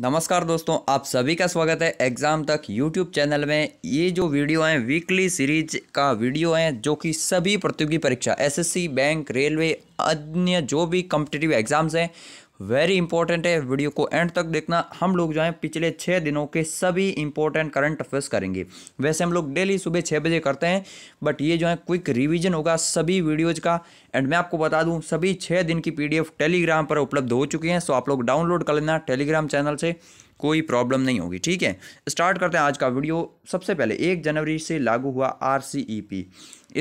नमस्कार दोस्तों आप सभी का स्वागत है एग्ज़ाम तक यूट्यूब चैनल में ये जो वीडियो है वीकली सीरीज का वीडियो है जो कि सभी प्रतियोगी परीक्षा एसएससी बैंक रेलवे अन्य जो भी कॉम्पिटेटिव एग्ज़ाम्स हैं वेरी इंपॉर्टेंट है वीडियो को एंड तक देखना हम लोग जो है पिछले छः दिनों के सभी इंपॉर्टेंट करंट अफेयर्स करेंगे वैसे हम लोग डेली सुबह छः बजे करते हैं बट ये जो है क्विक रिविजन होगा सभी वीडियोज़ का एंड मैं आपको बता दूँ सभी छः दिन की पी टेलीग्राम पर उपलब्ध हो चुकी हैं सो आप लोग डाउनलोड कर लेना टेलीग्राम चैनल से कोई प्रॉब्लम नहीं होगी ठीक है स्टार्ट करते हैं आज का वीडियो सबसे पहले एक जनवरी से लागू हुआ आर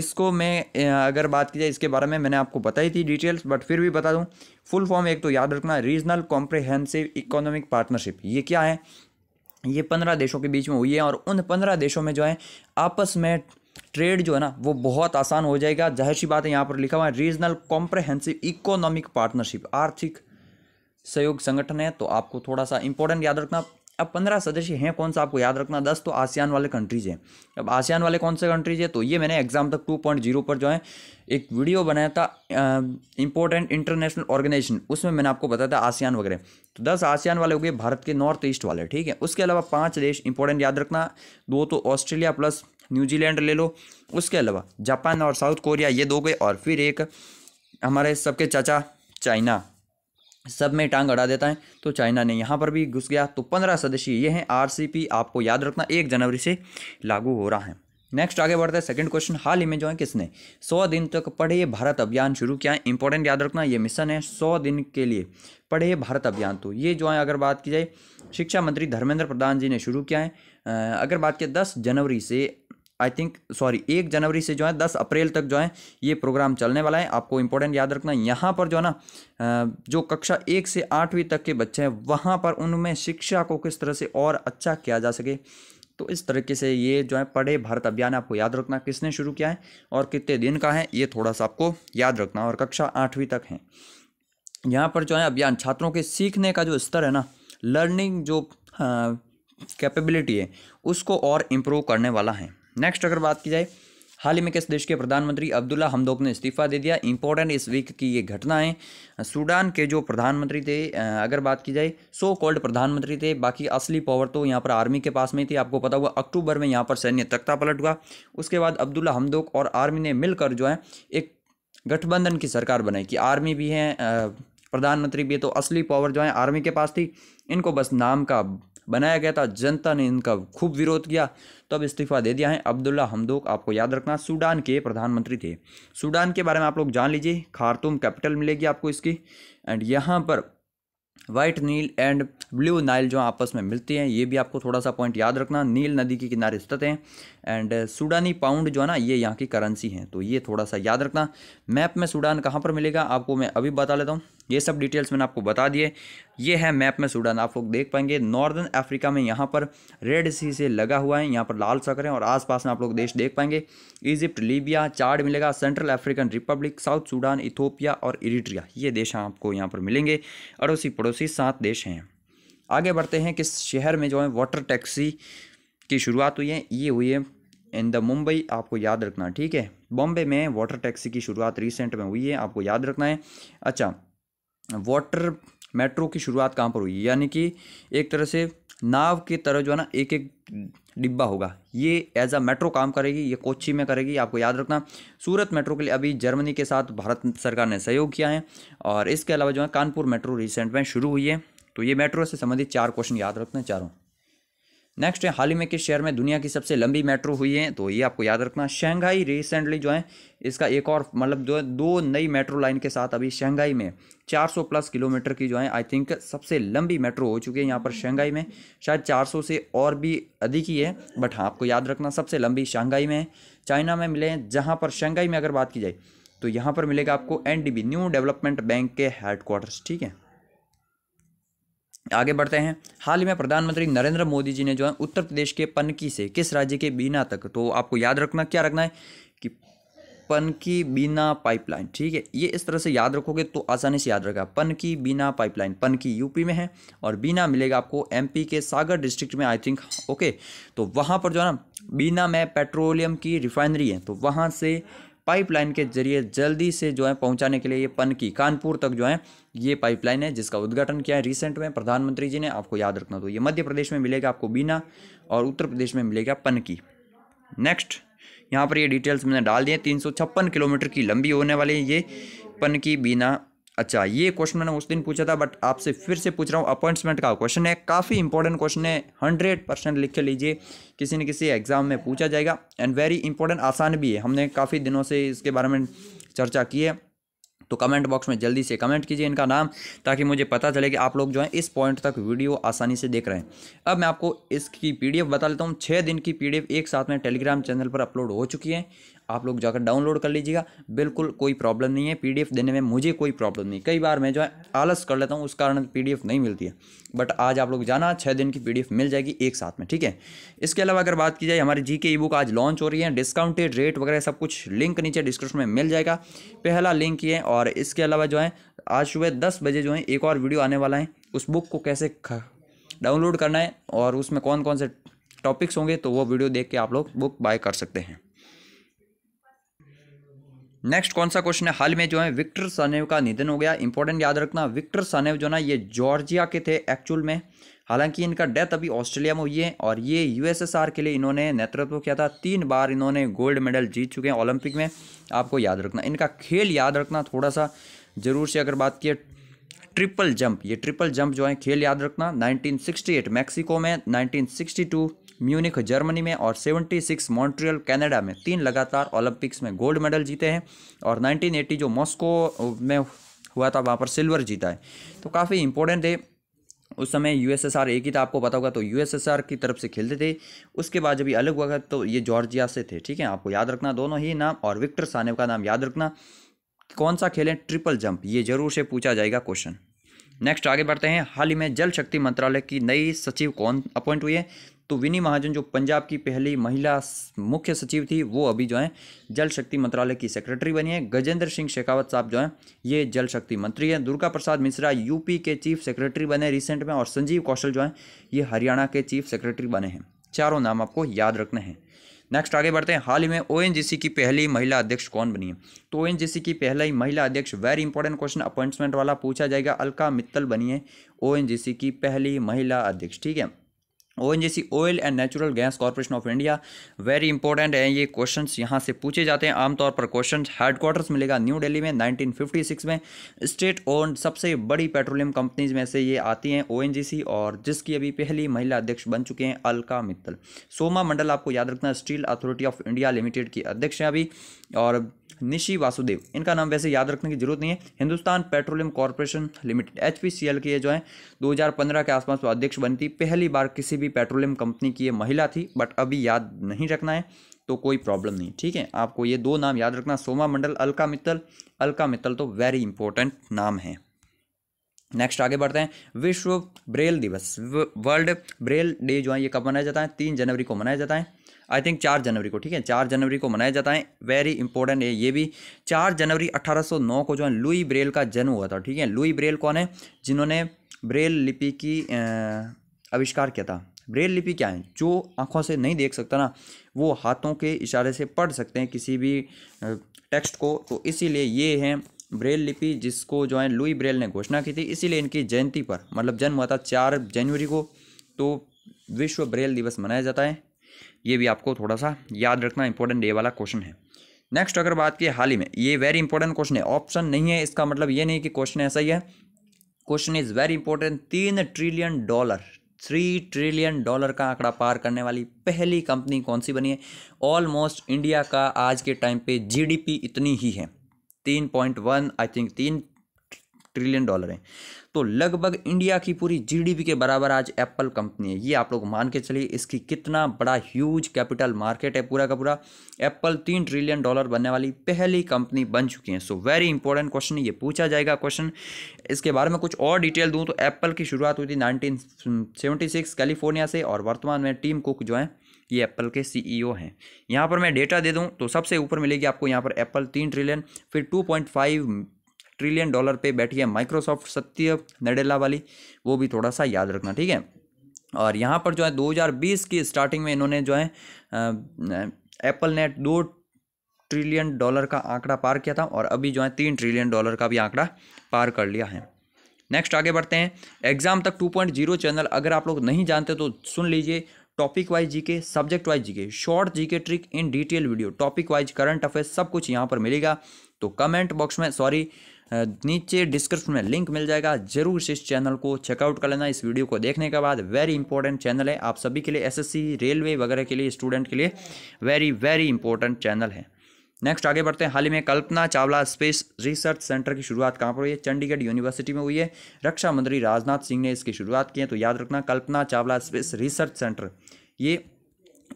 इसको मैं अगर बात की जाए इसके बारे में मैंने आपको बताई थी डिटेल्स बट फिर भी बता दूं फुल फॉर्म एक तो याद रखना रीजनल कॉम्प्रहेंसिव इकोनॉमिक पार्टनरशिप ये क्या है ये पंद्रह देशों के बीच में हुई है और उन पंद्रह देशों में जो है आपस में ट्रेड जो है ना वो बहुत आसान हो जाएगा जाहिर सी बात है यहाँ पर लिखा हुआ है रीजनल कॉम्प्रहेंसिव इकोनॉमिक पार्टनरशिप आर्थिक सहयोग संगठन है तो आपको थोड़ा सा इंपॉर्टेंट याद रखना अब पंद्रह सदस्य हैं कौन सा आपको याद रखना दस तो आसियान वाले कंट्रीज हैं अब आसियान वाले कौन से कंट्रीज हैं तो ये मैंने एग्जाम तक टू पॉइंट जीरो पर जो है एक वीडियो बनाया था इंपॉर्टेंट इंटरनेशनल ऑर्गेनाइजेशन उसमें मैंने आपको बताया था आसियान वगैरह तो दस आसियान वाले हो गए भारत के नॉर्थ ईस्ट वाले ठीक है उसके अलावा पाँच देश इंपॉर्टेंट याद रखना दो तो ऑस्ट्रेलिया प्लस न्यूजीलैंड ले लो उसके अलावा जापान और साउथ कोरिया ये दो गए और फिर एक हमारे सबके चाचा चाइना सब में टांग अड़ा देता है तो चाइना ने यहाँ पर भी घुस गया तो पंद्रह सदस्यीय ये हैं आरसीपी आपको याद रखना एक जनवरी से लागू हो रहा है नेक्स्ट आगे बढ़ते हैं सेकंड क्वेश्चन हाल ही में जो है किसने सौ दिन तक पढ़े भारत अभियान शुरू किया है इंपॉर्टेंट याद रखना ये मिशन है सौ दिन के लिए पढ़े भारत अभियान तो ये जो है अगर बात की जाए शिक्षा मंत्री धर्मेंद्र प्रधान जी ने शुरू किया है अगर बात की दस जनवरी से आई थिंक सॉरी एक जनवरी से जो है दस अप्रैल तक जो है ये प्रोग्राम चलने वाला है आपको इंपॉर्टेंट याद रखना यहाँ पर जो है ना जो कक्षा एक से आठवीं तक के बच्चे हैं वहाँ पर उनमें शिक्षा को किस तरह से और अच्छा किया जा सके तो इस तरीके से ये जो है पढ़े भारत अभियान आपको याद रखना किसने शुरू किया है और कितने दिन का है ये थोड़ा सा आपको याद रखना और कक्षा आठवीं तक है यहाँ पर जो है अभियान छात्रों के सीखने का जो स्तर है ना लर्निंग जो कैपेबिलिटी हाँ, है उसको और इम्प्रूव करने वाला है नेक्स्ट अगर बात की जाए हाल ही में किस देश के प्रधानमंत्री अब्दुल्ला हमदोक ने इस्तीफा दे दिया इंपॉर्टेंट इस वीक की ये घटनाएं सूडान के जो प्रधानमंत्री थे अगर बात की जाए सो कॉल्ड प्रधानमंत्री थे बाकी असली पावर तो यहाँ पर आर्मी के पास में थी आपको पता हुआ अक्टूबर में यहाँ पर सैन्य तख्ता पलट हुआ उसके बाद अब्दुल्ला हमदोक और आर्मी ने मिलकर जो है एक गठबंधन की सरकार बनाई कि आर्मी भी हैं प्रधानमंत्री भी है तो असली पावर जो है आर्मी के पास थी इनको बस नाम का बनाया गया था जनता ने इनका खूब विरोध किया तब तो इस्तीफा दे दिया है अब्दुल्ला हमदोक आपको याद रखना सूडान के प्रधानमंत्री थे सूडान के बारे में आप लोग जान लीजिए खारतूम कैपिटल मिलेगी आपको इसकी एंड यहाँ पर white Nile and blue Nile जो आपस में मिलती हैं ये भी आपको थोड़ा सा पॉइंट याद रखना नील नदी के किनारे स्थित हैं एंड सूडानी पाउंड जो है ना ये यहाँ की करेंसी है तो ये थोड़ा सा याद रखना मैप में सूडान कहाँ पर मिलेगा आपको मैं अभी बता लेता हूँ ये सब डिटेल्स मैंने आपको बता दिए ये है मैप में सूडान आप लोग देख पाएंगे नॉर्दर्न अफ्रीका में यहाँ पर रेड सी से लगा हुआ है यहाँ पर लाल सकर है और आसपास में आप लोग देश देख पाएंगे इजिप्ट लीबिया चार्ड मिलेगा Central African Republic South Sudan Ethiopia और इरिट्रिया ये देश आपको यहाँ पर मिलेंगे अड़ोसी पड़ोसी सात देश हैं आगे बढ़ते हैं किस शहर में जो है वाटर टैक्सी की शुरुआत हुई है ये हुई है इन द मुंबई आपको याद रखना ठीक है बॉम्बे में वाटर टैक्सी की शुरुआत रिसेंट में हुई है आपको याद रखना है अच्छा वाटर मेट्रो की शुरुआत कहाँ पर हुई यानी कि एक तरह से नाव की तरह जो है ना एक एक डिब्बा होगा ये एज अ मेट्रो काम करेगी ये कोची में करेगी आपको याद रखना सूरत मेट्रो के लिए अभी जर्मनी के साथ भारत सरकार ने सहयोग किया है और इसके अलावा जो है कानपुर मेट्रो रिसेंट में शुरू हुई है तो ये मेट्रो से संबंधित चार क्वेश्चन याद रखना चारों नेक्स्ट है हाल ही में किस शहर में दुनिया की सबसे लंबी मेट्रो हुई है तो ये आपको याद रखना शंघाई रिसेंटली जो है इसका एक और मतलब जो है दो नई मेट्रो लाइन के साथ अभी शंघाई में 400 प्लस किलोमीटर की जो है आई थिंक सबसे लंबी मेट्रो हो चुकी है यहाँ पर शंघाई में शायद 400 से और भी अधिक ही है बट हाँ आपको याद रखना सबसे लंबी शंघाई में है चाइना में मिले हैं जहाँ पर शंघाई में अगर बात की जाए तो यहाँ पर मिलेगा आपको एन न्यू डेवलपमेंट बैंक के हेडक्वार्टर्स ठीक है आगे बढ़ते हैं हाल ही में प्रधानमंत्री नरेंद्र मोदी जी ने जो है उत्तर प्रदेश के पनकी से किस राज्य के बीना तक तो आपको याद रखना क्या रखना है कि पनकी बीना पाइपलाइन ठीक है ये इस तरह से याद रखोगे तो आसानी से याद रखा पनकी बीना पाइपलाइन पनकी यूपी में है और बीना मिलेगा आपको एमपी के सागर डिस्ट्रिक्ट में आई थिंक ओके तो वहाँ पर जो है ना बीना में पेट्रोलियम की रिफाइनरी है तो वहाँ से पाइपलाइन के जरिए जल्दी से जो है पहुंचाने के लिए ये पनकी कानपुर तक जो है ये पाइपलाइन है जिसका उद्घाटन किया है रिसेंट में प्रधानमंत्री जी ने आपको याद रखना तो ये मध्य प्रदेश में मिलेगा आपको बीना और उत्तर प्रदेश में मिलेगा पनकी नेक्स्ट यहाँ पर ये डिटेल्स मैंने डाल दिए तीन किलोमीटर की लंबी होने वाली है ये पनकी बीना अच्छा ये क्वेश्चन मैंने उस दिन पूछा था बट आपसे फिर से पूछ रहा हूँ अपॉइंटमेंट का क्वेश्चन है काफ़ी इंपॉर्टेंट क्वेश्चन है हंड्रेड परसेंट लिख के लीजिए किसी न किसी एग्जाम में पूछा जाएगा एंड वेरी इंपॉर्टेंट आसान भी है हमने काफ़ी दिनों से इसके बारे में चर्चा की है तो कमेंट बॉक्स में जल्दी से कमेंट कीजिए इनका नाम ताकि मुझे पता चले कि आप लोग जो है इस पॉइंट तक वीडियो आसानी से देख रहे हैं अब मैं आपको इसकी पीडीएफ बता लेता हूँ छः दिन की पीडीएफ एक साथ में टेलीग्राम चैनल पर अपलोड हो चुकी है आप लोग जाकर डाउनलोड कर लीजिएगा बिल्कुल कोई प्रॉब्लम नहीं है पीडीएफ देने में मुझे कोई प्रॉब्लम नहीं कई बार मैं जो है आलस कर लेता हूँ उस कारण पीडीएफ नहीं मिलती है बट आज आप लोग जाना छः दिन की पीडीएफ मिल जाएगी एक साथ में ठीक है इसके अलावा अगर बात की जाए हमारी जी के ई बुक आज लॉन्च हो रही है डिस्काउंटेड रेट वगैरह सब कुछ लिंक नीचे डिस्क्रिप्शन में मिल जाएगा पहला लिंक ये है और इसके अलावा जो है आज सुबह दस बजे जो है एक और वीडियो आने वाला है उस बुक को कैसे डाउनलोड करना है और उसमें कौन कौन से टॉपिक्स होंगे तो वो वीडियो देख के आप लोग बुक बाय कर सकते हैं नेक्स्ट कौन सा क्वेश्चन है हाल में जो है विक्टर सनेव का निधन हो गया इंपॉर्टेंट याद रखना विक्टर सनेव जो ना ये जॉर्जिया के थे एक्चुअल में हालांकि इनका डेथ अभी ऑस्ट्रेलिया में हुई है और ये यूएसएसआर के लिए इन्होंने नेतृत्व किया था तीन बार इन्होंने गोल्ड मेडल जीत चुके हैं ओलंपिक में आपको याद रखना इनका खेल याद रखना थोड़ा सा जरूर से अगर बात किए ट्रिपल जंप ये ट्रिपल जंप जो है खेल याद रखना 1968 मैक्सिको में 1962 म्यूनिख जर्मनी में और 76 मॉन्ट्रियल कैनेडा में तीन लगातार ओलंपिक्स में गोल्ड मेडल जीते हैं और 1980 जो मॉस्को में हुआ था वहाँ पर सिल्वर जीता है तो काफ़ी इंपॉर्टेंट है उस समय यूएसएसआर एक ही था आपको पता होगा तो यूएसएसआर की तरफ से खेलते थे उसके बाद जब ये अलग हुआ तो ये जॉर्जिया से थे ठीक है आपको याद रखना दोनों ही नाम और विक्टर सानेव का नाम याद रखना कौन सा खेलें ट्रिपल जंप ये जरूर से पूछा जाएगा क्वेश्चन नेक्स्ट आगे बढ़ते हैं हाल ही में जल शक्ति मंत्रालय की नई सचिव कौन अपॉइंट हुई है तो विनी महाजन जो पंजाब की पहली महिला मुख्य सचिव थी वो अभी जो है जल शक्ति मंत्रालय की सेक्रेटरी बनी है गजेंद्र सिंह शेखावत साहब जो हैं ये जल शक्ति मंत्री हैं दुर्गा प्रसाद मिश्रा यूपी के चीफ सेक्रेटरी बने रिसेंट में और संजीव कौशल जो हैं ये हरियाणा के चीफ सेक्रेटरी बने हैं चारों नाम आपको याद रखने हैं नेक्स्ट आगे बढ़ते हैं हाल ही में ओ की पहली महिला अध्यक्ष कौन बनी है तो ओ की पहली महिला अध्यक्ष वेरी इंपॉर्टेंट क्वेश्चन अपॉइंटमेंट वाला पूछा जाएगा अलका मित्तल बनी है ओ की पहली महिला अध्यक्ष ठीक है O N G oil and natural gas corporation of India very important है ये क्वेश्चन यहाँ से पूछे जाते हैं आमतौर पर क्वेश्चन हेडक्वार्टर्स मिलेगा न्यू दिल्ली में 1956 में स्टेट ओन सबसे बड़ी पेट्रोलियम कंपनीज में से ये आती हैं ओ और जिसकी अभी पहली महिला अध्यक्ष बन चुके हैं अलका मित्तल सोमा मंडल आपको याद रखना steel authority of India limited की अध्यक्ष हैं अभी और निशी वासुदेव इनका नाम वैसे याद रखने की जरूरत नहीं है Hindustan petroleum corporation limited H के ये जो है 2015 के आसपास अध्यक्ष बनती पहली बार किसी भी पेट्रोलियम कंपनी की ये महिला थी बट अभी याद नहीं रखना है तो कोई प्रॉब्लम नहीं ठीक है आपको ये दो नाम याद रखना सोमा मंडल अलका मित्तल अलका मित्तल तो वेरी इंपॉर्टेंट नाम है नेक्स्ट आगे बढ़ते हैं विश्व ब्रेल दिवस वर्ल्ड ब्रेल डे जो है ये कब मनाया जाता है तीन जनवरी को मनाया जाता है आई थिंक चार जनवरी को ठीक है चार जनवरी को मनाया जाता है वेरी इंपॉर्टेंट है ये भी चार जनवरी 1809 को जो है लुई ब्रेल का जन्म हुआ था ठीक है लुई ब्रेल कौन है जिन्होंने ब्रेल लिपि की आविष्कार किया था ब्रेल लिपि क्या है जो आँखों से नहीं देख सकता ना वो हाथों के इशारे से पढ़ सकते हैं किसी भी टेक्स्ट को तो इसीलिए ये हैं ब्रेल लिपि जिसको जो है लुई ब्रेल ने घोषणा की थी इसीलिए इनकी जयंती पर मतलब जन्म हुआ था चार जनवरी को तो विश्व ब्रेल दिवस मनाया जाता है ये भी आपको थोड़ा सा याद रखना इंपॉर्टेंट ये वाला क्वेश्चन है नेक्स्ट अगर बात की हाल ही में ये वेरी इंपॉर्टेंट क्वेश्चन है ऑप्शन नहीं है इसका मतलब ये नहीं कि क्वेश्चन ऐसा ही है क्वेश्चन इज वेरी इंपॉर्टेंट तीन trillion dollar three trillion dollar का आंकड़ा पार करने वाली पहली कंपनी कौन सी बनी है ऑलमोस्ट इंडिया का आज के टाइम पे जीडीपी इतनी ही है तीन पॉइंट वन आई थिंक तीन ट्रिलियन डॉलर है तो लगभग इंडिया की पूरी जीडीपी के बराबर आज एप्पल कंपनी है ये आप लोग मान के चलिए इसकी कितना बड़ा ह्यूज कैपिटल मार्केट है पूरा का पूरा एप्पल तीन ट्रिलियन डॉलर बनने वाली पहली कंपनी बन चुकी है सो वेरी इंपॉर्टेंट क्वेश्चन ये पूछा जाएगा क्वेश्चन इसके बारे में कुछ और डिटेल दूँ तो एप्पल की शुरुआत हुई थी नाइनटीन कैलिफोर्निया से और वर्तमान में टीम कुक जो है ये एप्पल के सीईओ e हैं यहाँ पर मैं डेटा दे दूँ तो सबसे ऊपर मिलेगी आपको यहाँ पर एप्पल तीन ट्रिलियन फिर two point five trillion dollar पे बैठी है माइक्रोसॉफ्ट सत्य नडेला वाली वो भी थोड़ा सा याद रखना ठीक है और यहाँ पर जो है 2020 की स्टार्टिंग में इन्होंने जो है एप्पल ने दो ट्रिलियन डॉलर का आंकड़ा पार किया था और अभी जो है तीन ट्रिलियन डॉलर का भी आंकड़ा पार कर लिया है नेक्स्ट आगे बढ़ते हैं एग्ज़ाम तक 2.0 चैनल अगर आप लोग नहीं जानते तो सुन लीजिए topic wise GK subject wise GK short GK trick in detail video topic wise current affair सब कुछ यहाँ पर मिलेगा तो कमेंट बॉक्स में सॉरी नीचे डिस्क्रिप्शन में लिंक मिल जाएगा जरूर इस चैनल को चेकआउट कर लेना इस वीडियो को देखने के बाद वेरी इंपॉर्टेंट चैनल है आप सभी के लिए एसएससी रेलवे वगैरह के लिए स्टूडेंट के लिए वेरी वेरी इंपॉर्टेंट चैनल है नेक्स्ट आगे बढ़ते हैं हाल ही में Kalpana Chawla space research centre की शुरुआत कहाँ पर हुई है चंडीगढ़ यूनिवर्सिटी में हुई है रक्षा मंत्री राजनाथ सिंह ने इसकी शुरुआत की है तो याद रखना Kalpana Chawla space research centre ये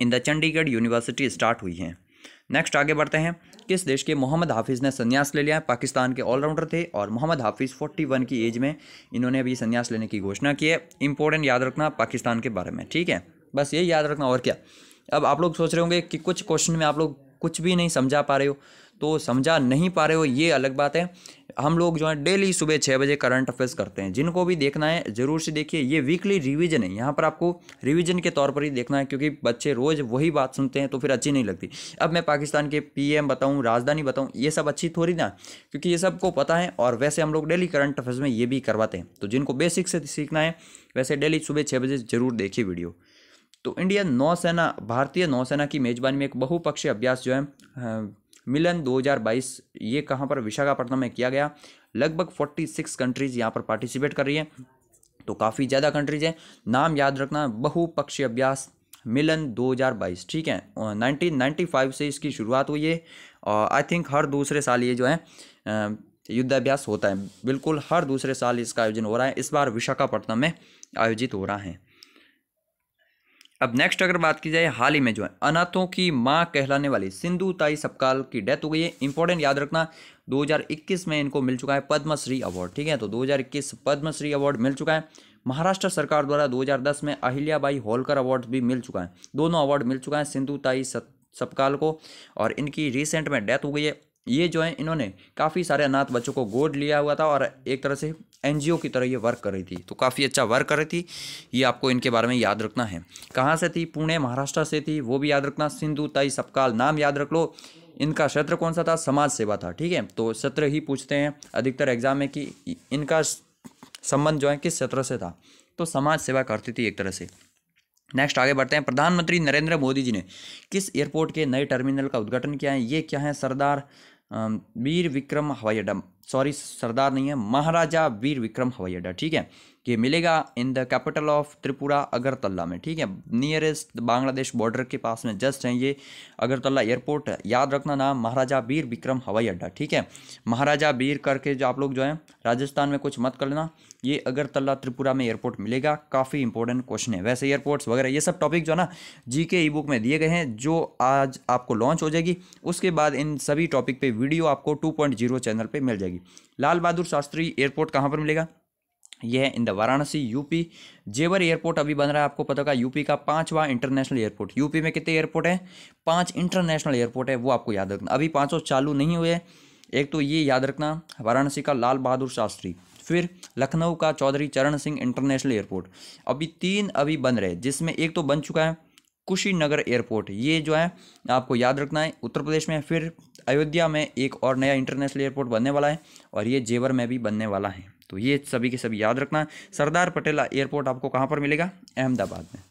in the Chandigarh university start हुई है नेक्स्ट आगे बढ़ते हैं किस देश के मोहम्मद हाफिज़ ने संन्यास ले लिया पाकिस्तान के ऑलराउंडर थे और मोहम्मद हाफिज़ फोर्टी की एज में इन्होंने अभी संन्यास लेने की घोषणा की है इंपॉर्टेंट याद रखना पाकिस्तान के बारे में ठीक है बस यही याद रखना और क्या अब आप लोग सोच रहे होंगे कि कुछ क्वेश्चन में आप लोग कुछ भी नहीं समझा पा रहे हो तो समझा नहीं पा रहे हो ये अलग बात है हम लोग जो है डेली सुबह छः बजे करंट अफेयर्स करते हैं जिनको भी देखना है ज़रूर से देखिए ये वीकली रिवीजन है यहाँ पर आपको रिवीजन के तौर पर ही देखना है क्योंकि बच्चे रोज़ वही बात सुनते हैं तो फिर अच्छी नहीं लगती अब मैं पाकिस्तान के पीएम बताऊँ राजधानी बताऊँ ये सब अच्छी थोड़ी ना क्योंकि ये सबको पता है और वैसे हम लोग डेली करंट अफेयर्स में ये भी करवाते हैं तो जिनको बेसिक से सीखना है वैसे डेली सुबह छः बजे ज़रूर देखिए वीडियो तो इंडियन नौसेना भारतीय नौसेना की मेजबानी में एक बहुपक्षीय अभ्यास जो है मिलन 2022 ये कहाँ पर विशाखापट्टनम में किया गया लगभग 46 कंट्रीज यहाँ पर पार्टिसिपेट कर रही हैं तो काफ़ी ज़्यादा कंट्रीज हैं नाम याद रखना बहुपक्षीय अभ्यास मिलन 2022 ठीक है 1995 से इसकी शुरुआत हुई है और आई थिंक हर दूसरे साल ये जो है युद्धाभ्यास होता है बिल्कुल हर दूसरे साल इसका आयोजन हो रहा है इस बार विशाखापट्टनम में आयोजित हो रहा है अब नेक्स्ट अगर बात की जाए हाल ही में जो है अनाथों की माँ कहलाने वाली सिंधु ताई सपकाल की डेथ हो गई है इंपॉर्टेंट याद रखना 2021 में इनको मिल चुका है पद्मश्री अवार्ड ठीक है तो 2021 पद्मश्री अवार्ड मिल चुका है महाराष्ट्र सरकार द्वारा 2010 में अहिल्याबाई होलकर अवार्ड भी मिल चुका है दोनों अवार्ड मिल चुका है सिंधु ताई सपकाल को और इनकी रिसेंट में डेथ हो गई है ये जो है इन्होंने काफ़ी सारे अनाथ बच्चों को गोद लिया हुआ था और एक तरह से एनजीओ की तरह ये वर्क कर रही थी तो काफ़ी अच्छा वर्क कर रही थी ये आपको इनके बारे में याद रखना है कहाँ से थी पुणे महाराष्ट्र से थी वो भी याद रखना सिंधु ताई सपकाल नाम याद रख लो इनका क्षेत्र कौन सा था समाज सेवा था ठीक है तो क्षेत्र ही पूछते हैं अधिकतर एग्जाम में कि इनका संबंध जो है किस क्षेत्र से था तो समाज सेवा करती थी एक तरह से नेक्स्ट आगे बढ़ते हैं प्रधानमंत्री नरेंद्र मोदी जी ने किस एयरपोर्ट के नए टर्मिनल का उद्घाटन किया है ये क्या है सरदार वीर विक्रम हवाई अड्डा सॉरी सरदार नहीं है महाराजा वीर विक्रम हवाई अड्डा ठीक है कि मिलेगा in the capital of Tripura Agartala में ठीक है नियरेस्ट बांग्लादेश बॉर्डर के पास में जस्ट है ये अगरतला एयरपोर्ट याद रखना नाम महाराजा बीर विक्रम हवाई अड्डा ठीक है महाराजा बीर करके जो आप लोग जो हैं राजस्थान में कुछ मत कर लेना ये अगरतला त्रिपुरा में एयरपोर्ट मिलेगा काफ़ी इंपॉर्टेंट क्वेश्चन है वैसे एयरपोर्ट्स वगैरह ये सब टॉपिक जो है ना जी के ई बुक में दिए गए हैं जो आज आपको लॉन्च हो जाएगी उसके बाद इन सभी टॉपिक पे वीडियो आपको टू चैनल पर मिल जाएगी लाल बहादुर शास्त्री एयरपोर्ट कहाँ पर मिलेगा यह है in the Varanasi UP Jewar airport अभी बन रहा है आपको पता होगा यूपी का पांचवा इंटरनेशनल एयरपोर्ट यूपी में कितने एयरपोर्ट हैं पांच इंटरनेशनल एयरपोर्ट है वो आपको याद रखना अभी पाँचों चालू नहीं हुए एक तो ये याद रखना वाराणसी का लाल बहादुर शास्त्री फिर लखनऊ का चौधरी चरण सिंह इंटरनेशनल एयरपोर्ट अभी तीन अभी बन रहे जिसमें एक तो बन चुका है कुशीनगर एयरपोर्ट ये जो है आपको याद रखना है उत्तर प्रदेश में फिर अयोध्या में एक और नया इंटरनेशनल एयरपोर्ट बनने वाला है और ये जेवर में भी बनने वाला है तो ये सभी के सभी याद रखना सरदार पटेल एयरपोर्ट आपको कहाँ पर मिलेगा अहमदाबाद में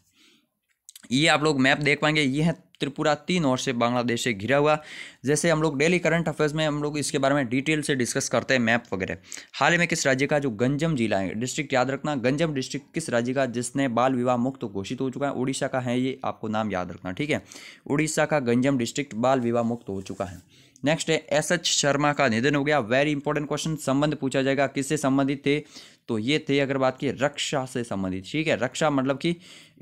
ये आप लोग मैप देख पाएंगे ये है त्रिपुरा तीन ओर से बांग्लादेश से घिरा हुआ जैसे हम लोग डेली करंट अफेयर्स में हम लोग इसके बारे में डिटेल से डिस्कस करते हैं मैप वगैरह हाल ही में किस राज्य का जो गंजम जिला है डिस्ट्रिक्ट याद रखना गंजम डिस्ट्रिक्ट किस राज्य का जिसने बाल विवाह मुक्त तो घोषित हो चुका है उड़ीसा का है ये आपको नाम याद रखना ठीक है उड़ीसा का गंजम डिस्ट्रिक्ट बाल विवाह मुक्त तो हो चुका है नेक्स्ट है एस एच शर्मा का निधन हो गया वेरी इंपॉर्टेंट क्वेश्चन संबंध पूछा जाएगा किससे संबंधित थे तो ये थे अगर बात की रक्षा से संबंधित ठीक है रक्षा मतलब कि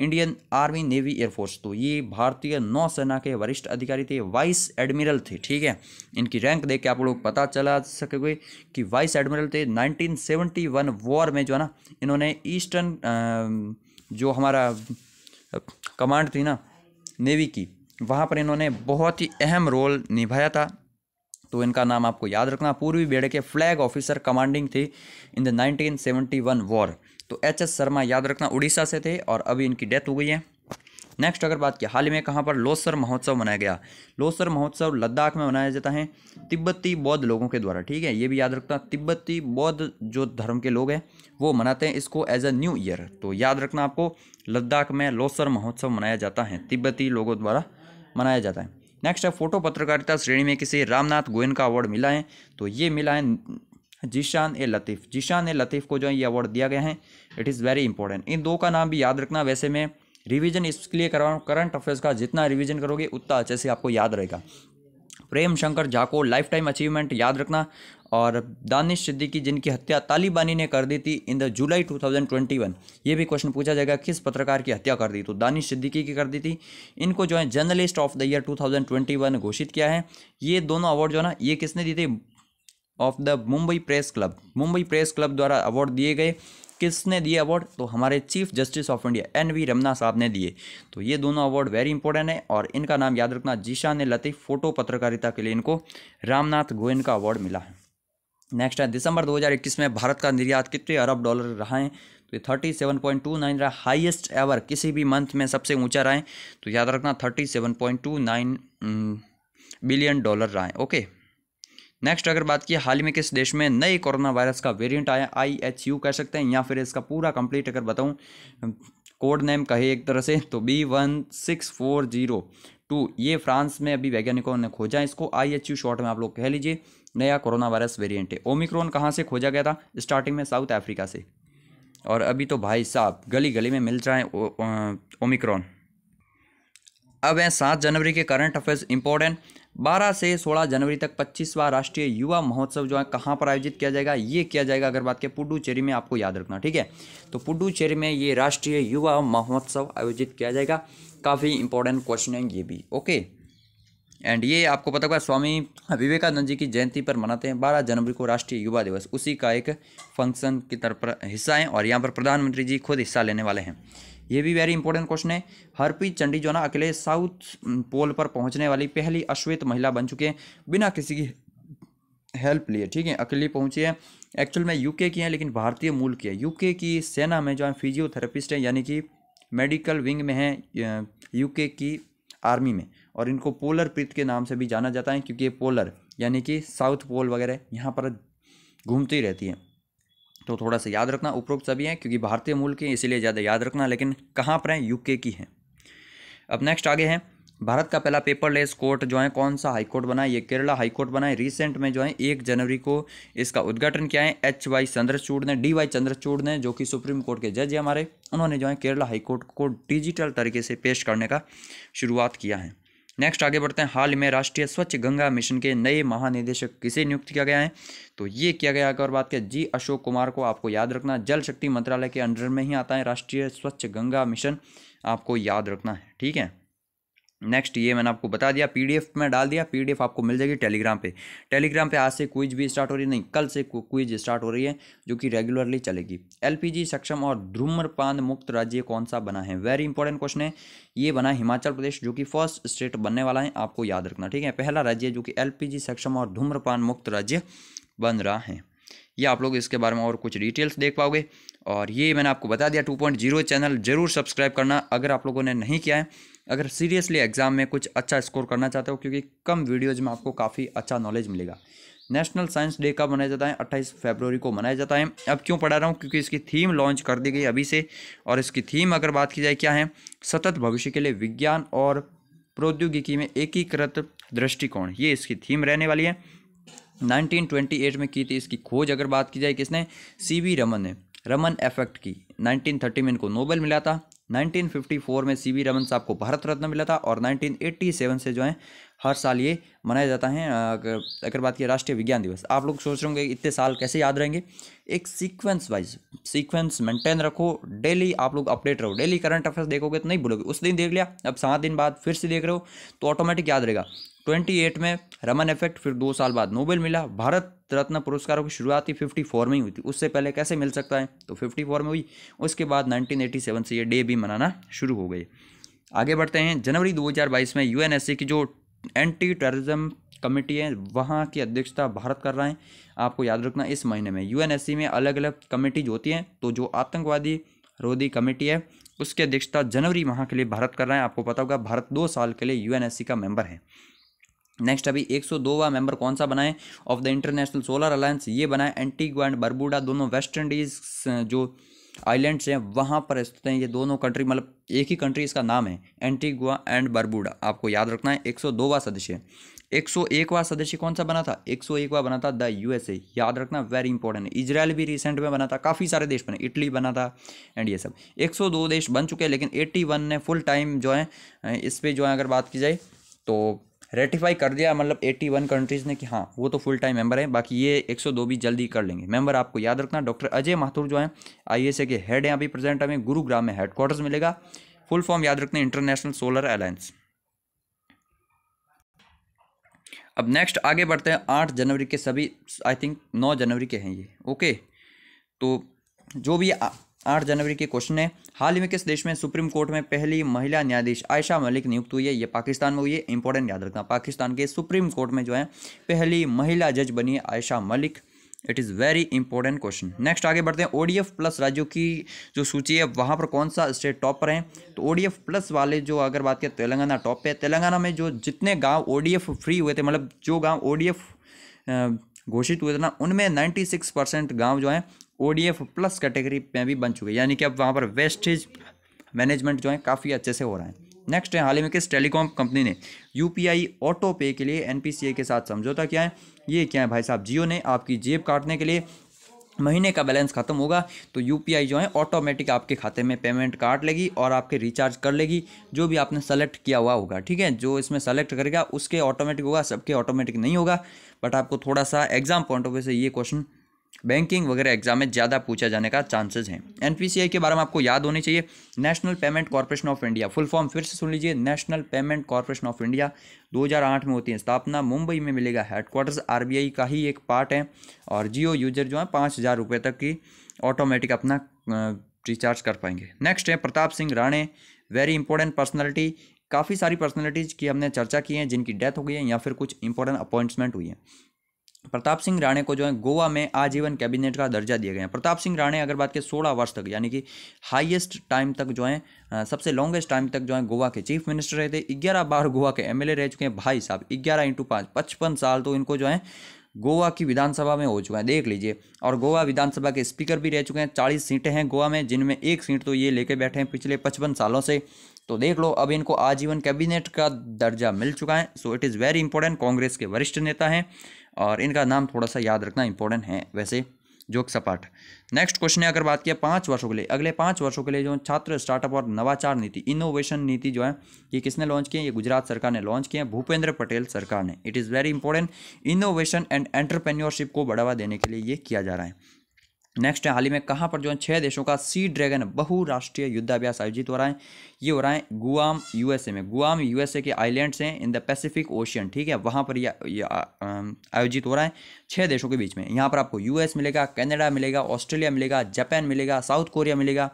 इंडियन आर्मी नेवी एयरफोर्स तो ये भारतीय नौसेना के वरिष्ठ अधिकारी थे वाइस एडमिरल थे ठीक है इनकी रैंक देख के आप लोग पता चला सकोगे कि वाइस एडमिरल थे 1971 वॉर में जो है ना इन्होंने ईस्टर्न जो हमारा कमांड थी ना नेवी की वहाँ पर इन्होंने बहुत ही अहम रोल निभाया था तो इनका नाम आपको याद रखना पूर्वी बेड़े के फ्लैग ऑफिसर कमांडिंग थे इन द 1971 वॉर तो एच एस शर्मा याद रखना उड़ीसा से थे और अभी इनकी डेथ हो गई है नेक्स्ट अगर बात की हाल ही में कहाँ पर लोसर महोत्सव मनाया गया लोसर महोत्सव लद्दाख में मनाया जाता है तिब्बती बौद्ध लोगों के द्वारा ठीक है ये भी याद रखना तिब्बती बौद्ध जो धर्म के लोग हैं वो मनाते हैं इसको एज अ न्यू ईयर तो याद रखना आपको लद्दाख में लोसर महोत्सव मनाया जाता है तिब्बती लोगों द्वारा मनाया जाता है नेक्स्ट है फोटो पत्रकारिता श्रेणी में किसी रामनाथ गोयन का अवार्ड मिला है तो ये मिला है जिशान ए लतीफ़ जिशान ए लतीफ़ को जो है ये अवार्ड दिया गया है इट इज़ वेरी इंपॉर्टेंट इन दो का नाम भी याद रखना वैसे मैं रिवीजन इसके लिए करवा करंट अफेयर्स का जितना रिवीजन करोगे उतना अच्छे से आपको याद रहेगा प्रेम शंकर झा को लाइफ टाइम अचीवमेंट याद रखना और दानिश सिद्दीकी जिनकी हत्या तालिबानी ने कर दी थी इन द जुलाई 2021 ये भी क्वेश्चन पूछा जाएगा किस पत्रकार की हत्या कर दी तो दानिश सिद्दीकी की कर दी थी इनको जो है जर्नलिस्ट ऑफ द ईयर 2021 घोषित किया है ये दोनों अवार्ड जो है ना ये किसने दी थी of the Mumbai press club Mumbai press club द्वारा अवार्ड दिए गए किसने दिए अवार्ड तो हमारे chief justice of India N V Ramana साहब ने दिए तो ये दोनों अवार्ड वेरी इंपॉर्टेंट है और इनका नाम याद रखना जीशान लतीफ़ फोटो पत्रकारिता के लिए इनको रामनाथ गोयन का अवार्ड मिला है नेक्स्ट है दिसंबर 2021 में भारत का निर्यात कितने अरब डॉलर रहा है तो thirty seven point two nine रहा हाइएस्ट एवर किसी भी मंथ में सबसे ऊंचा रहा है तो याद रखना thirty seven point two nine billion dollar रहा है ओके नेक्स्ट अगर बात की हाल ही में किस देश में नए कोरोना वायरस का वेरिएंट आया आई एच यू कह सकते हैं या फिर इसका पूरा कंप्लीट अगर बताऊं कोड नेम कहे एक तरह से तो B one six four zero two ये फ्रांस में अभी वैज्ञानिकों ने खोजा है इसको आई एच यू शॉर्ट में आप लोग कह लीजिए नया कोरोना वायरस वेरियंट है ओमिक्रोन कहाँ से खोजा गया था स्टार्टिंग में साउथ अफ्रीका से और अभी तो भाई साहब गली गली में मिल जाए ओमिक्रॉन अब हैं सात जनवरी के करंट अफेयर्स इंपॉर्टेंट 12 से 16 जनवरी तक 25वां राष्ट्रीय युवा महोत्सव जो है कहाँ पर आयोजित किया जाएगा ये किया जाएगा अगर बात के पुडुचेरी में आपको याद रखना ठीक है तो पुडुचेरी में ये राष्ट्रीय युवा महोत्सव आयोजित किया जाएगा काफ़ी इंपॉर्टेंट क्वेश्चन है ये भी ओके एंड ये आपको पता होगा स्वामी विवेकानंद जी की जयंती पर मनाते हैं बारह जनवरी को राष्ट्रीय युवा दिवस उसी का एक फंक्शन की तरफ हिस्सा है और यहाँ पर प्रधानमंत्री जी खुद हिस्सा लेने वाले हैं ये भी वेरी इंपॉर्टेंट क्वेश्चन है हरप्रीत चंडी जो ना अकेले साउथ पोल पर पहुंचने वाली पहली अश्वेत महिला बन चुके हैं बिना किसी की हेल्प लिए ठीक है अकेली पहुंची है एक्चुअल में यूके की है लेकिन भारतीय मूल की है यूके की सेना में जो है फिजियोथेरेपिस्ट हैं यानी कि मेडिकल विंग में है यूके की आर्मी में और इनको पोलर प्रीत के नाम से भी जाना जाता है क्योंकि ये पोलर यानी कि साउथ पोल वगैरह यहाँ पर घूमती रहती है तो थोड़ा सा याद रखना उपरोक्त सभी हैं क्योंकि भारतीय मूल के इसलिए ज़्यादा याद रखना लेकिन कहाँ पर हैं यूके की हैं अब नेक्स्ट आगे हैं भारत का पहला पेपरलेस कोर्ट जो है कौन सा हाई कोर्ट बना है ये केरला हाई कोर्ट बना है रिसेंट में जो है एक जनवरी को इसका उद्घाटन किया है एच वाई चंद्रचूड़ ने डी वाई चंद्रचूड़ ने जो कि सुप्रीम कोर्ट के जज हैं हमारे उन्होंने जो है केरला हाई कोर्ट को डिजिटल तरीके से पेश करने का शुरुआत किया है नेक्स्ट आगे बढ़ते हैं हाल में राष्ट्रीय स्वच्छ गंगा मिशन के नए महानिदेशक किसे नियुक्त किया गया है तो ये किया गया अगर बात करें जी अशोक कुमार को आपको याद रखना जल शक्ति मंत्रालय के अंडर में ही आता है राष्ट्रीय स्वच्छ गंगा मिशन आपको याद रखना है ठीक है नेक्स्ट ये मैंने आपको बता दिया पीडीएफ में डाल दिया पीडीएफ आपको मिल जाएगी टेलीग्राम पे टेलीग्राम पे आज से क्विज भी स्टार्ट हो रही है नहीं कल से क्विज स्टार्ट हो रही है जो कि रेगुलरली चलेगी एलपीजी सक्षम और धूम्रपान मुक्त राज्य कौन सा बना है वेरी इंपॉर्टेंट क्वेश्चन है ये बना हिमाचल प्रदेश जो कि फर्स्ट स्टेट बनने वाला है आपको याद रखना ठीक है पहला राज्य जो कि एल सक्षम और धूम्रपान मुक्त राज्य बन रहा है ये आप लोग इसके बारे में और कुछ डिटेल्स देख पाओगे और ये मैंने आपको बता दिया टू चैनल जरूर सब्सक्राइब करना अगर आप लोगों ने नहीं किया है अगर सीरियसली एग्ज़ाम में कुछ अच्छा स्कोर करना चाहते हो क्योंकि कम वीडियोज़ में आपको काफ़ी अच्छा नॉलेज मिलेगा नेशनल साइंस डे कब मनाया जाता है 28 फरवरी को मनाया जाता है अब क्यों पढ़ा रहा हूँ क्योंकि इसकी थीम लॉन्च कर दी गई अभी से और इसकी थीम अगर बात की जाए क्या है सतत भविष्य के लिए विज्ञान और प्रौद्योगिकी में एकीकृत दृष्टिकोण ये इसकी थीम रहने वाली है 1928 में की थी इसकी खोज अगर बात की जाए किसने सी वी रमन ने रमन इफेक्ट की 1930 में इनको नोबेल मिला था 1954 में सीवी रमन साहब को भारत रत्न मिला था और 1987 से जो है हर साल ये मनाया जाता है अगर बात की राष्ट्रीय विज्ञान दिवस आप लोग सोच रहे होंगे इतने साल कैसे याद रहेंगे एक सीक्वेंस वाइज सीक्वेंस मेंटेन रखो डेली आप लोग अपडेट रहो डेली करंट अफेयर्स देखोगे तो नहीं भूलोगे उस दिन देख लिया अब सात दिन बाद फिर से देख रहे हो तो ऑटोमेटिक याद रहेगा ट्वेंटी एट में रमन इफेक्ट फिर दो साल बाद नोबेल मिला भारत रत्न पुरस्कारों की शुरुआत ही फिफ्टी फोर में ही हुई थी उससे पहले कैसे मिल सकता है तो फिफ्टी फोर में हुई उसके बाद नाइनटीन एटी सेवन से ये डे भी मनाना शुरू हो गई आगे बढ़ते हैं जनवरी दो हज़ार बाईस में यू एन एस ए की जो एंटी टेररिज्म कमेटी है वहाँ की अध्यक्षता भारत कर रहा है आपको याद रखना इस महीने में यू एन एस सी में अलग अलग कमेटीज होती हैं तो जो आतंकवादी रोधी कमेटी है उसकी अध्यक्षता जनवरी माह के लिए भारत कर रहा है आपको पता होगा भारत दो साल के लिए यू एन एस सी का मेंबर है नेक्स्ट अभी 102वां मेंबर कौन सा बनाए of the international solar alliance ये बनाए एंटीगुआ एंड बरबूडा दोनों वेस्ट इंडीज जो आइलैंड्स हैं वहाँ पर स्थित हैं ये दोनों कंट्री मतलब एक ही कंट्री इसका नाम है एंटीगुआ एंड बरबूडा आपको याद रखना है एक सौ दोवा सदस्य एक सौ एकवा सदस्य कौन सा बना था एक सौ एकवा बना था द यूएसए याद रखना वेरी इंपॉर्टेंट है इसराइल भी रिसेंट में बना था काफ़ी सारे देश बने इटली बना था एंड ये सब एक सौ दो देश बन चुके हैं लेकिन एट्टी वन ने फुल टाइम जो है इस पर जो है अगर बात की जाए तो रेटिफाई कर दिया मतलब 81 कंट्रीज़ ने कि हाँ वो तो फुल टाइम मेंबर हैं बाकी ये 102 भी जल्दी कर लेंगे मेंबर आपको याद रखना डॉक्टर अजय माथुर जो हैं आई के हेड हैं अभी प्रेजेंट हमें गुरुग्राम में हेडक्वार्टर्स मिलेगा फुल फॉर्म याद रखना इंटरनेशनल सोलर अलायंस अब नेक्स्ट आगे बढ़ते हैं आठ जनवरी के सभी आई थिंक नौ जनवरी के हैं ये ओके तो जो भी आठ जनवरी के क्वेश्चन है हाल ही में किस देश में सुप्रीम कोर्ट में पहली महिला न्यायाधीश आयशा मलिक नियुक्त हुई है ये पाकिस्तान में हुई है इंपॉर्टेंट याद रखना पाकिस्तान के सुप्रीम कोर्ट में जो है पहली महिला जज बनी है Ayesha Malik it is very important question next आगे बढ़ते हैं ओडीएफ प्लस राज्यों की जो सूची है वहाँ पर कौन सा स्टेट टॉप पर है तो ओडीएफ प्लस वाले जो अगर बात करें तेलंगाना टॉप पे तेलंगाना में जो जितने गांव ओडीएफ फ्री हुए थे मतलब जो गांव ओडीएफ घोषित हुए थे ना उनमें नाइन्टी सिक्स परसेंट गाँव जो हैं ओडीएफ प्लस कैटेगरी में भी बन चुके हैं यानी कि अब वहाँ पर वेस्टेज मैनेजमेंट जो है काफ़ी अच्छे से हो रहा है नेक्स्ट है हाल ही में किस टेलीकॉम कंपनी ने यूपीआई ऑटो पे के लिए एनपीसीए के साथ समझौता किया है ये क्या है भाई साहब जियो ने आपकी जेब काटने के लिए महीने का बैलेंस खत्म होगा तो यूपीआई जो है ऑटोमेटिक आपके खाते में पेमेंट काट लेगी और आपके रिचार्ज कर लेगी जो भी आपने सेलेक्ट किया हुआ होगा ठीक है जो इसमें सेलेक्ट करेगा उसके ऑटोमेटिक होगा सबके ऑटोमेटिक नहीं होगा बट आपको थोड़ा सा एग्जाम पॉइंट ऑफ व्यू से ये क्वेश्चन बैंकिंग वगैरह एग्जाम में ज़्यादा पूछा जाने का चांसेज हैं एन के बारे में आपको याद होनी चाहिए national payment corporation of India full form फिर से सुन लीजिए national payment corporation of India 2008 में होती है स्थापना मुंबई में मिलेगा हेडक्वार्टर्स आर का ही एक पार्ट है और जियो यूजर जो है पाँच हज़ार रुपये तक की ऑटोमेटिक अपना रिचार्ज कर पाएंगे नेक्स्ट है Pratap Singh Rane very important personality काफ़ी सारी पर्सनैलिटीज़ की हमने चर्चा की है जिनकी डेथ हो गई है या फिर कुछ इंपॉर्टेंट अपॉइंटमेंट हुई है प्रताप सिंह राणे को जो है गोवा में आजीवन कैबिनेट का दर्जा दिया गया है प्रताप सिंह राणे अगर बात करें सोलह वर्ष तक यानी कि हाईएस्ट टाइम तक जो है सबसे लॉन्गेस्ट टाइम तक जो है गोवा के चीफ मिनिस्टर रहे थे ग्यारह बार गोवा के एमएलए रह चुके हैं भाई साहब ग्यारह इंटू पाँच पचपन साल तो इनको जो है गोवा की विधानसभा में हो चुका है देख लीजिए और गोवा विधानसभा के स्पीकर भी रह चुके हैं चालीस सीटें हैं गोवा में जिनमें एक सीट तो ये लेके बैठे हैं पिछले पचपन सालों से तो देख लो अब इनको आजीवन कैबिनेट का दर्जा मिल चुका है so it is very important Congress के वरिष्ठ नेता हैं और इनका नाम थोड़ा सा याद रखना इंपॉर्टेंट है वैसे जोक सपाट नेक्स्ट क्वेश्चन है अगर बात किया पाँच वर्षों के लिए अगले पाँच वर्षों के लिए जो छात्र स्टार्टअप और नवाचार नीति इनोवेशन नीति जो है ये किसने लॉन्च की है ये गुजरात सरकार ने लॉन्च किया है भूपेंद्र पटेल सरकार ने it is very important innovation and entrepreneurship को बढ़ावा देने के लिए ये किया जा रहा है नेक्स्ट है हाल ही में कहाँ पर जो है छह देशों का सी ड्रैगन बहुराष्ट्रीय युद्धाभ्यास आयोजित हो रहा है ये हो रहा है गुआम यूएसए में गुआम यूएसए के आइलैंड्स हैं इन द पैसिफिक ओशियन ठीक है वहाँ पर ये आयोजित हो रहा है छह देशों के बीच में यहाँ पर आपको यूएस मिलेगा कनाडा मिलेगा ऑस्ट्रेलिया मिलेगा जापान मिलेगा साउथ कोरिया मिलेगा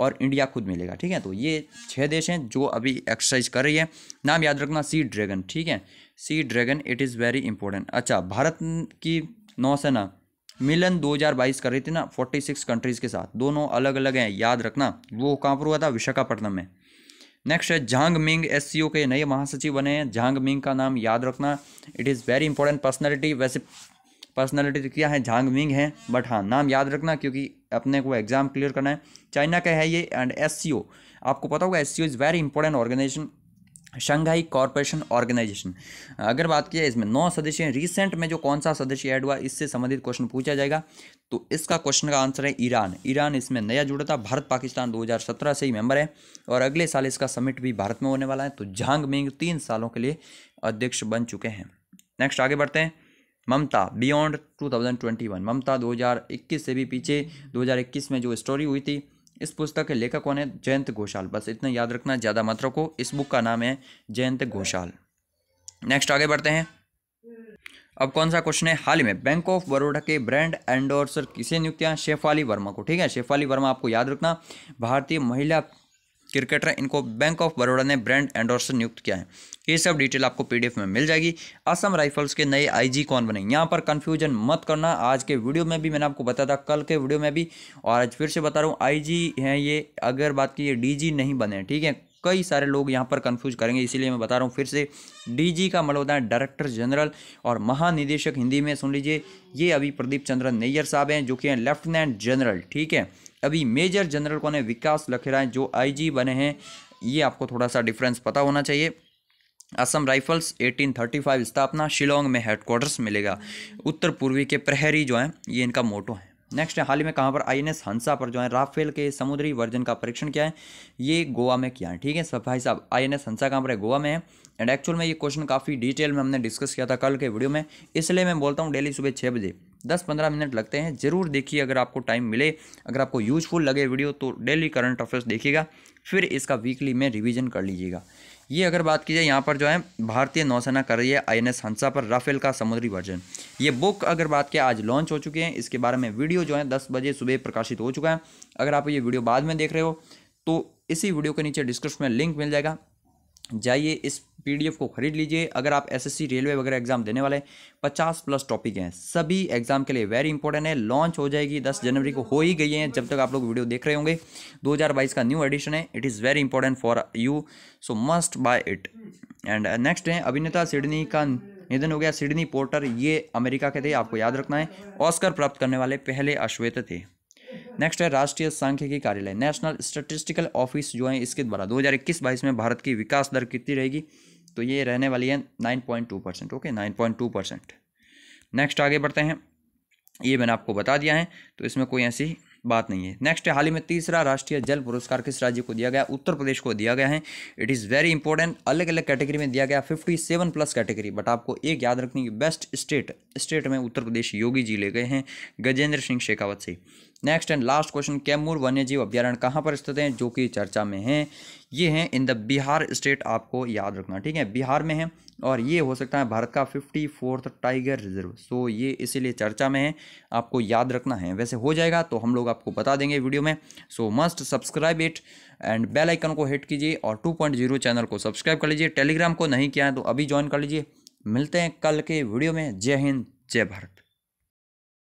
और इंडिया खुद मिलेगा ठीक है तो ये छः देश हैं जो अभी एक्सरसाइज कर रही है नाम याद रखना सी ड्रैगन ठीक है sea dragon it is very important अच्छा भारत की नौसेना मिलन 2022 कर रही थी ना 46 कंट्रीज़ के साथ दोनों अलग अलग हैं याद रखना वो कहाँ पर हुआ था विशाखापट्टनम में नेक्स्ट है झांग मिंग एस के नए महासचिव बने हैं झांग मिंग का नाम याद रखना it is very important personality वैसे पर्सनैलिटी तो क्या है झांग मिंग है बट हाँ नाम याद रखना क्योंकि अपने को एग्जाम क्लियर करना है चाइना का है ये एंड एस आपको पता होगा S is very important organisation Shanghai corporation organisation अगर बात किया इसमें नौ सदस्य हैं रिसेंट में जो कौन सा सदस्य ऐड हुआ इससे संबंधित क्वेश्चन पूछा जाएगा तो इसका क्वेश्चन का आंसर है ईरान ईरान इसमें नया जुड़ा था भारत पाकिस्तान 2017 से ही मेंबर है और अगले साल इसका समिट भी भारत में होने वाला है तो झांग मिंग तीन सालों के लिए अध्यक्ष बन चुके हैं नेक्स्ट आगे बढ़ते हैं ममता बियॉन्ड टू ममता दो से भी पीछे दो में जो स्टोरी हुई थी इस पुस्तक के लेखक कौन है जयंत घोषाल बस इतना याद रखना ज़्यादा मत को इस बुक का नाम है जयंत घोषाल नेक्स्ट आगे बढ़ते हैं अब कौन सा क्वेश्चन है हाल ही में बैंक ऑफ बड़ौदा के ब्रांड एंडोर्सर किसे नियुक्त किया शेफाली वर्मा को ठीक है शेफाली वर्मा आपको याद रखना भारतीय महिला क्रिकेटर हैं इनको बैंक ऑफ बड़ौड़ा ने ब्रांड एंडोर्सर नियुक्त किया है ये सब डिटेल आपको पीडीएफ में मिल जाएगी असम राइफल्स के नए आईजी कौन बने यहाँ पर कन्फ्यूजन मत करना आज के वीडियो में भी मैंने आपको बताया था कल के वीडियो में भी और आज फिर से बता रहा हूँ आई हैं ये अगर बात की डी नहीं बने ठीक है कई सारे लोग यहाँ पर कन्फ्यूज करेंगे इसीलिए मैं बता रहा हूँ फिर से डीजी का मतलब होता है डायरेक्टर जनरल और महानिदेशक हिंदी में सुन लीजिए ये अभी प्रदीप चंद्र नैयर साहब हैं जो कि हैं लेफ्टिनेंट जनरल ठीक है अभी मेजर जनरल कौन है विकास लखेरा जो आईजी बने हैं ये आपको थोड़ा सा डिफरेंस पता होना चाहिए असम राइफल्स 1835 स्थापना शिलोंग में हेडक्वार्टर्स मिलेगा उत्तर पूर्वी के प्रहरी जो हैं ये इनका मोटो है नेक्स्ट है हाल ही में कहाँ पर आईएनएस हंसा पर जो है राफेल के समुद्री वर्जन का परीक्षण किया है ये गोवा में किया है ठीक है सब भाई साहब आईएनएस हंसा कहाँ पर है गोवा में है एंड एक्चुअल में ये क्वेश्चन काफ़ी डिटेल में हमने डिस्कस किया था कल के वीडियो में इसलिए मैं बोलता हूँ डेली सुबह छः बजे दस पंद्रह मिनट लगते हैं ज़रूर देखिए अगर आपको टाइम मिले अगर आपको यूजफुल लगे वीडियो तो डेली करंट अफेयर्स देखिएगा फिर इसका वीकली में रिविज़न कर लीजिएगा ये अगर बात की जाए यहाँ पर जो है भारतीय नौसेना कर रही है आई एन हंसा पर राफेल का समुद्री वर्जन ये बुक अगर बात की आज लॉन्च हो चुके हैं इसके बारे में वीडियो जो है दस बजे सुबह प्रकाशित हो चुका है अगर आप ये वीडियो बाद में देख रहे हो तो इसी वीडियो के नीचे डिस्क्रिप्शन में लिंक मिल जाएगा जाइए इस पीडीएफ को खरीद लीजिए अगर आप एसएससी रेलवे वगैरह एग्जाम देने वाले हैं पचास प्लस टॉपिक हैं सभी एग्जाम के लिए वेरी इंपॉर्टेंट है लॉन्च हो जाएगी दस जनवरी को हो ही गई है जब तक आप लोग वीडियो देख रहे होंगे 2022 का न्यू एडिशन है it is very important for you so must buy it and next है अभिनेता सिडनी का निधन हो गया सिडनी पोर्टर ये अमेरिका के थे आपको याद रखना है ऑस्कर प्राप्त करने वाले पहले अश्वेत थे नेक्स्ट है राष्ट्रीय सांख्यिकी कार्यालय नेशनल स्टेटिस्टिकल ऑफिस जो है इसके द्वारा दो हज़ार इक्कीस बाईस में भारत की विकास दर कितनी रहेगी तो ये रहने वाली है nine point two percent okay nine point two percent next आगे बढ़ते हैं ये मैंने आपको बता दिया है तो इसमें कोई ऐसी बात नहीं है नेक्स्ट हाल ही में तीसरा राष्ट्रीय जल पुरस्कार किस राज्य को दिया गया उत्तर प्रदेश को दिया गया है इट इज़ वेरी इंपॉर्टेंट अलग अलग कैटेगरी में दिया गया fifty seven plus category but आपको एक याद रखनी कि बेस्ट स्टेट स्टेट में उत्तर प्रदेश योगी जी ले गए हैं गजेंद्र सिंह शेखावत से next and last question Kaimur वन्यजीव अभ्यारण्य कहाँ पर स्थित हैं जो कि चर्चा में हैं ये हैं इन द बिहार स्टेट आपको याद रखना ठीक है बिहार में है और ये हो सकता है भारत का fifty fourth tiger reserve so ये इसीलिए चर्चा में है आपको याद रखना है वैसे हो जाएगा तो हम लोग आपको बता देंगे वीडियो में so must subscribe it and bell icon को हिट कीजिए और 2.0 चैनल को सब्सक्राइब कर लीजिए टेलीग्राम को नहीं किया है तो अभी ज्वाइन कर लीजिए मिलते हैं कल के वीडियो में जय हिंद जय भारत